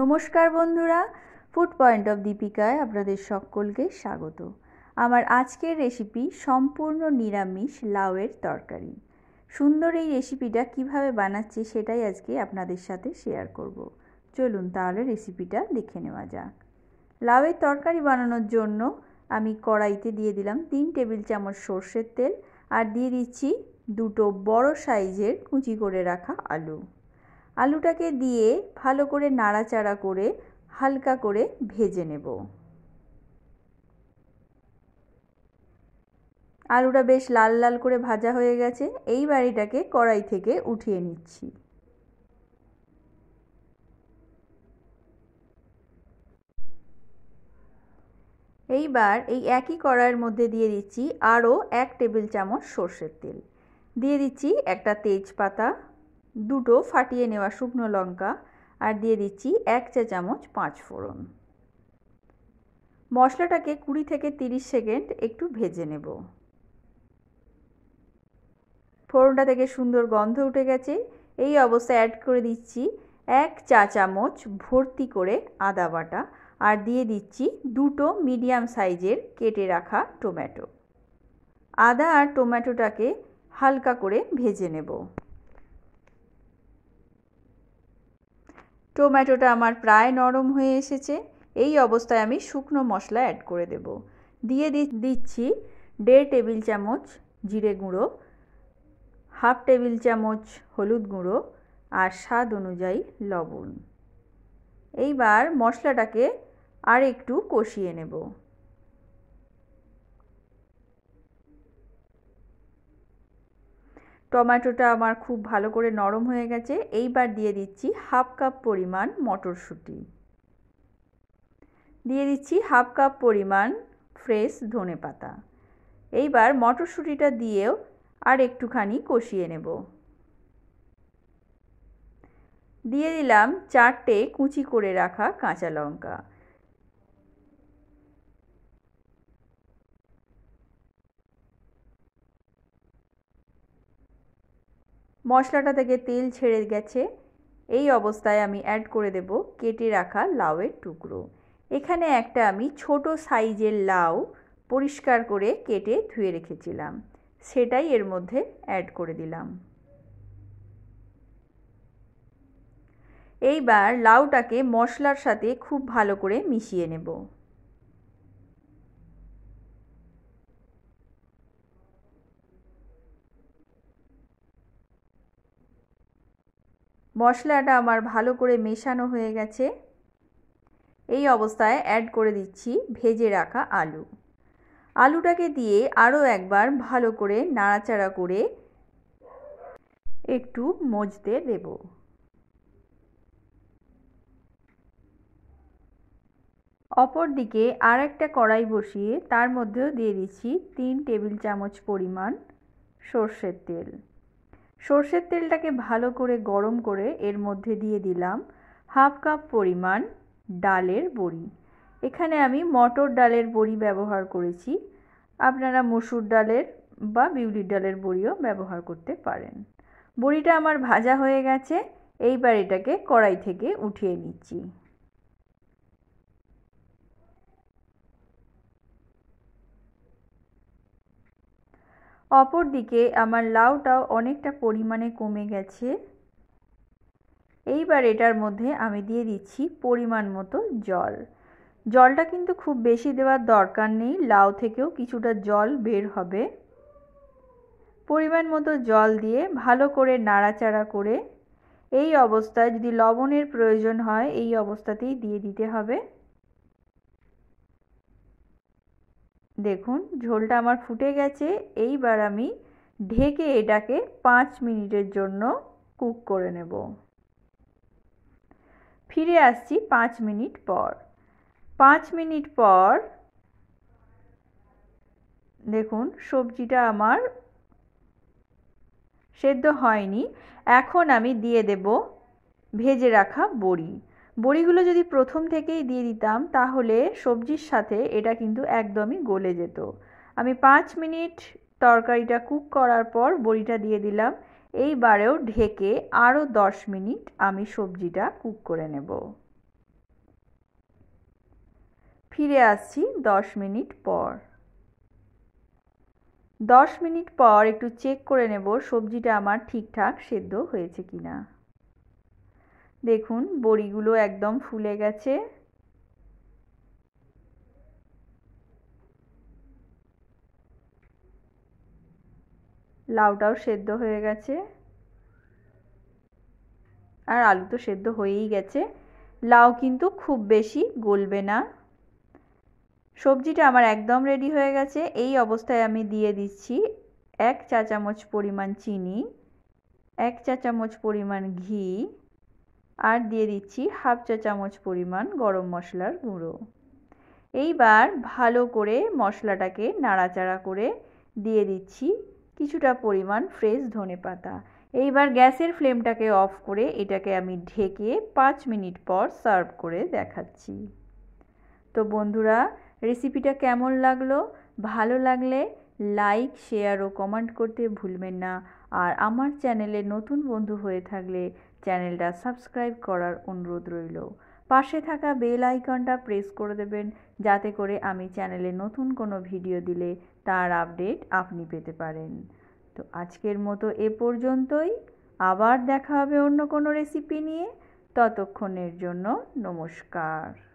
নমস্কার বন্ধুরা food point of দীপিকায় আপনাদের সকলকে স্বাগত আমার আজকের রেসিপি সম্পূর্ণ নিরামিষ লাউয়ের তরকারি সুন্দর এই রেসিপিটা কিভাবে বানাচ্ছি সেটাই আজকে আপনাদের সাথে শেয়ার করব। চলুন তাহলে রেসিপিটা দেখে নেওয়া যাক লাউয়ের তরকারি বানানোর জন্য আমি কড়াইতে দিয়ে দিলাম তিন টেবিল চামচ সর্ষের তেল আর দিয়ে দিচ্ছি দুটো বড় সাইজের কুচি করে রাখা আলু আলুটাকে দিয়ে ভালো করে নাড়াচাড়া করে হালকা করে ভেজে নেব আলুটা বেশ লাল লাল করে ভাজা হয়ে গেছে এই বাড়িটাকে কড়াই থেকে উঠিয়ে নিচ্ছি এইবার এই একই কড়াইয়ের মধ্যে দিয়ে দিচ্ছি আরও এক টেবিল চামচ সর্ষের তেল দিয়ে দিচ্ছি একটা তেজপাতা দুটো ফাটিয়ে নেওয়া শুকনো লঙ্কা আর দিয়ে দিচ্ছি এক চা চামচ পাঁচ ফোড়ন মশলাটাকে কুড়ি থেকে তিরিশ সেকেন্ড একটু ভেজে নেব ফোড়নটা থেকে সুন্দর গন্ধ উঠে গেছে এই অবস্থায় অ্যাড করে দিচ্ছি এক চা চামচ ভর্তি করে আদা বাটা আর দিয়ে দিচ্ছি দুটো মিডিয়াম সাইজের কেটে রাখা টমেটো আদা আর টোম্যাটোটাকে হালকা করে ভেজে নেব টোম্যাটোটা আমার প্রায় নরম হয়ে এসেছে এই অবস্থায় আমি শুকনো মশলা অ্যাড করে দেব দিয়ে দিচ্ছি দেড় টেবিল চামচ জিরে গুঁড়ো হাফ টেবিল চামচ হলুদ গুঁড়ো আর স্বাদ অনুযায়ী লবণ এইবার মশলাটাকে আর একটু কষিয়ে নেব টমেটোটা আমার খুব ভালো করে নরম হয়ে গেছে এইবার দিয়ে দিচ্ছি হাফ কাপ পরিমাণ মটরশুঁটি দিয়ে দিচ্ছি হাফ কাপ পরিমাণ ফ্রেশ ধনে পাতা এইবার মটরশুঁটিটা দিয়েও আর একটুখানি কষিয়ে নেব দিয়ে দিলাম চারটে কুচি করে রাখা কাঁচা লঙ্কা মশলাটা থেকে তেল ছেড়ে গেছে এই অবস্থায় আমি অ্যাড করে দেব কেটে রাখা লাউয়ের টুকরো এখানে একটা আমি ছোট সাইজের লাউ পরিষ্কার করে কেটে ধুয়ে রেখেছিলাম সেটাই এর মধ্যে অ্যাড করে দিলাম এইবার লাউটাকে মশলার সাথে খুব ভালো করে মিশিয়ে নেব মশলাটা আমার ভালো করে মেশানো হয়ে গেছে এই অবস্থায় অ্যাড করে দিচ্ছি ভেজে রাখা আলু আলুটাকে দিয়ে আরও একবার ভালো করে নাড়াচাড়া করে একটু মজতে দেব অপরদিকে আর একটা কড়াই বসিয়ে তার মধ্যেও দিয়ে দিচ্ছি তিন টেবিল চামচ পরিমাণ সর্ষের তেল সর্ষের তেলটাকে ভালো করে গরম করে এর মধ্যে দিয়ে দিলাম হাফ কাপ পরিমাণ ডালের বড়ি এখানে আমি মটর ডালের বড়ি ব্যবহার করেছি আপনারা মসুর ডালের বা বিউলির ডালের বড়িও ব্যবহার করতে পারেন বড়িটা আমার ভাজা হয়ে গেছে এইবার এটাকে কড়াই থেকে উঠিয়ে নিচ্ছি অপরদিকে আমার লাউটাও অনেকটা পরিমাণে কমে গেছে এইবার এটার মধ্যে আমি দিয়ে দিচ্ছি পরিমাণ মতো জল জলটা কিন্তু খুব বেশি দেওয়ার দরকার নেই লাউ থেকেও কিছুটা জল বের হবে পরিমাণ মতো জল দিয়ে ভালো করে নাড়াচাড়া করে এই অবস্থায় যদি লবণের প্রয়োজন হয় এই অবস্থাতেই দিয়ে দিতে হবে দেখুন ঝোলটা আমার ফুটে গেছে এইবার আমি ঢেকে এটাকে পাঁচ মিনিটের জন্য কুক করে নেব ফিরে আসছি পাঁচ মিনিট পর পাঁচ মিনিট পর দেখুন সবজিটা আমার সেদ্ধ হয়নি এখন আমি দিয়ে দেব ভেজে রাখা বড়ি বড়িগুলো যদি প্রথম থেকেই দিয়ে দিতাম তাহলে সবজির সাথে এটা কিন্তু একদমই গলে যেত আমি পাঁচ মিনিট তরকারিটা কুক করার পর বড়িটা দিয়ে দিলাম এইবারেও ঢেকে আরও দশ মিনিট আমি সবজিটা কুক করে নেব ফিরে আসছি দশ মিনিট পর দশ মিনিট পর একটু চেক করে নেব সবজিটা আমার ঠিকঠাক সেদ্ধ হয়েছে কিনা দেখুন বড়িগুলো একদম ফুলে গেছে লাউটাও সেদ্ধ হয়ে গেছে আর আলু তো সেদ্ধ হয়েই গেছে লাউ কিন্তু খুব বেশি গলবে না সবজিটা আমার একদম রেডি হয়ে গেছে এই অবস্থায় আমি দিয়ে দিচ্ছি এক চা চামচ পরিমাণ চিনি এক চা চামচ পরিমাণ ঘি আর দিয়ে দিচ্ছি হাফ চা চামচ পরিমাণ গরম মশলার গুঁড়ো এইবার ভালো করে মশলাটাকে নাড়াচাড়া করে দিয়ে দিচ্ছি কিছুটা পরিমাণ ফ্রেশ ধনে পাতা এইবার গ্যাসের ফ্লেমটাকে অফ করে এটাকে আমি ঢেকে পাঁচ মিনিট পর সার্ভ করে দেখাচ্ছি তো বন্ধুরা রেসিপিটা কেমন লাগলো ভালো লাগলে লাইক শেয়ার ও কমেন্ট করতে ভুলবেন না আর আমার চ্যানেলে নতুন বন্ধু হয়ে থাকলে চ্যানেলটা সাবস্ক্রাইব করার অনুরোধ রইল পাশে থাকা বেল আইকনটা প্রেস করে দেবেন যাতে করে আমি চ্যানেলে নতুন কোনো ভিডিও দিলে তার আপডেট আপনি পেতে পারেন তো আজকের মতো এ পর্যন্তই আবার দেখা হবে অন্য কোনো রেসিপি নিয়ে ততক্ষণের জন্য নমস্কার